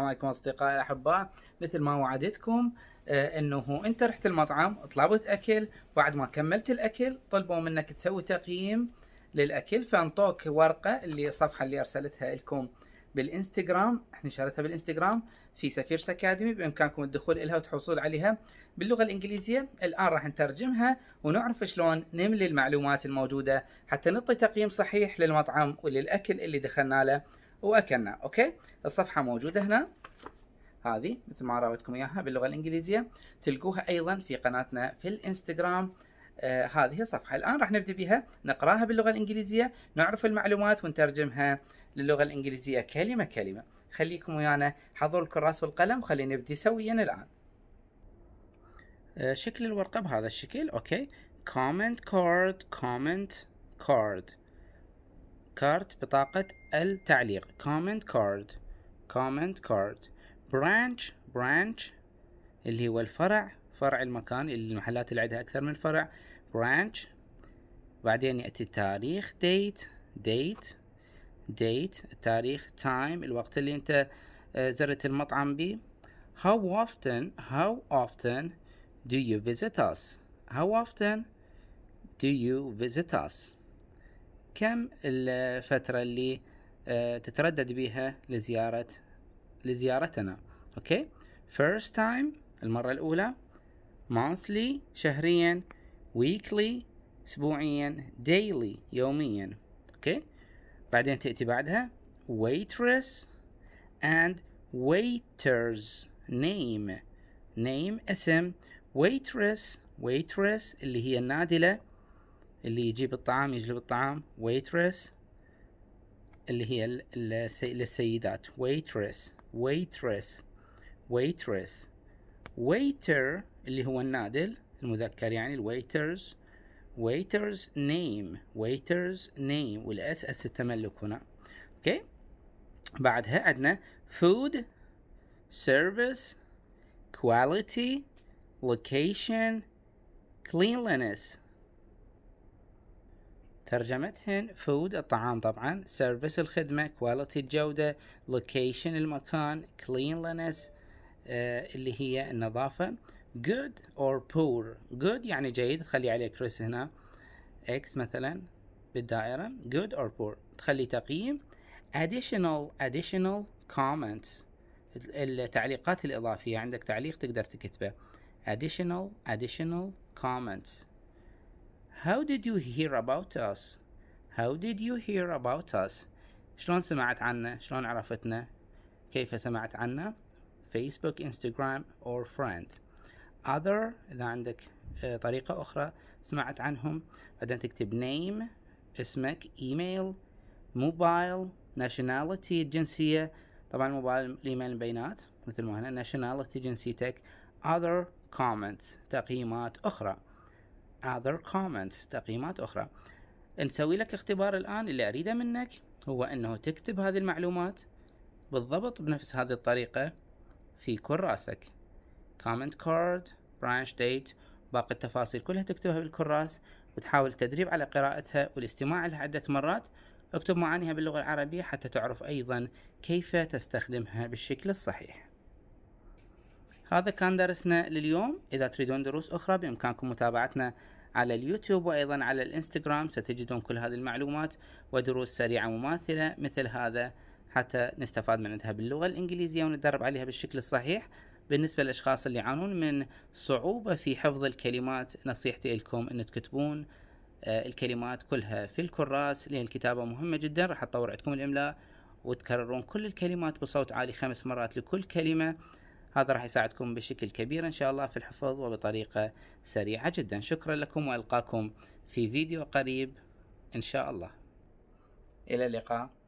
السلام عليكم اصدقائي الاحباء مثل ما وعدتكم آه، انه انت رحت المطعم طلبت اكل بعد ما كملت الاكل طلبوا منك تسوي تقييم للاكل فانطوك ورقه اللي الصفحه اللي ارسلتها لكم بالانستغرام احنا نشرتها بالانستغرام في سفيرس اكاديمي بامكانكم الدخول الها والحصول عليها باللغه الانجليزيه الان راح نترجمها ونعرف شلون نملي المعلومات الموجوده حتى نعطي تقييم صحيح للمطعم وللاكل اللي دخلنا له واكلنا اوكي الصفحه موجوده هنا هذه مثل ما راوتكم اياها باللغه الانجليزيه تلقوها ايضا في قناتنا في الانستغرام آه هذه الصفحه الان راح نبدا بها نقراها باللغه الانجليزيه نعرف المعلومات ونترجمها للغه الانجليزيه كلمه كلمه خليكم ويانا حضروا الكراس والقلم خلينا نبدأ سويا الان آه شكل الورقه بهذا الشكل اوكي comment card comment card كارت بطاقة التعليق comment card comment card branch branch اللي هو الفرع فرع المكان اللي المحلات اللي عندها أكثر من فرع branch بعدين يأتي التاريخ date date date التاريخ time الوقت اللي أنت آه، زرت المطعم بيه how often how often do you visit us how often do you visit us كم الفترة اللي آه، تتردد بها لزيارة لزيارتنا اوكي first time المرة الأولى monthly شهريا weekly أسبوعيا daily يوميا اوكي بعدين تأتي بعدها waitress and waiters name name اسم waitress waitress اللي هي النادلة اللي يجيب الطعام يجلب الطعام waitress اللي هي للسيدات waitress waitress waitress waiter اللي هو النادل المذكر يعني الويترز waiter's name waiter's name والاس اس التملك هنا اوكي بعدها عندنا food service quality location cleanliness ترجمتهن food الطعام طبعا سيرفيس الخدمة كواليتي الجودة لوكيشن المكان cleanliness آه اللي هي النظافة good or poor good يعني جيد تخلي عليه كريس هنا X مثلا بالدائرة good or poor تخلي تقييم additional additional comments التعليقات الإضافية عندك تعليق تقدر تكتبه additional additional comments How did you hear about us? How did you hear about us? شلون سمعت عنا؟ شلون عرفتنا؟ كيف سمعت عنا؟ فيسبوك، Instagram or friend. Other إذا عندك آه، طريقة أخرى سمعت عنهم بعدين تكتب name اسمك ايميل موبايل nationality الجنسية طبعا موبايل الايميل البيانات مثل ما هنا nationality جنسيتك other comments تقييمات أخرى other comments تقييمات أخرى نسوي لك اختبار الآن اللي أريده منك هو أنه تكتب هذه المعلومات بالضبط بنفس هذه الطريقة في كراسك comment card branch date باقي التفاصيل كلها تكتبها بالكراس وتحاول التدريب على قراءتها والاستماع لها عدة مرات اكتب معانيها باللغة العربية حتى تعرف أيضا كيف تستخدمها بالشكل الصحيح هذا كان درسنا لليوم إذا تريدون دروس أخرى بإمكانكم متابعتنا على اليوتيوب وأيضا على الإنستغرام ستجدون كل هذه المعلومات ودروس سريعة مماثلة مثل هذا حتى نستفاد من عندها باللغة الإنجليزية ونتدرب عليها بالشكل الصحيح بالنسبة للأشخاص اللي يعانون من صعوبة في حفظ الكلمات نصيحتي لكم أن تكتبون آه، الكلمات كلها في الكراس لأن الكتابة مهمة جدا راح تطور عندكم الإملاء وتكررون كل الكلمات بصوت عالي خمس مرات لكل كلمة هذا راح يساعدكم بشكل كبير إن شاء الله في الحفظ وبطريقة سريعة جدا شكرا لكم وألقاكم في فيديو قريب إن شاء الله إلى اللقاء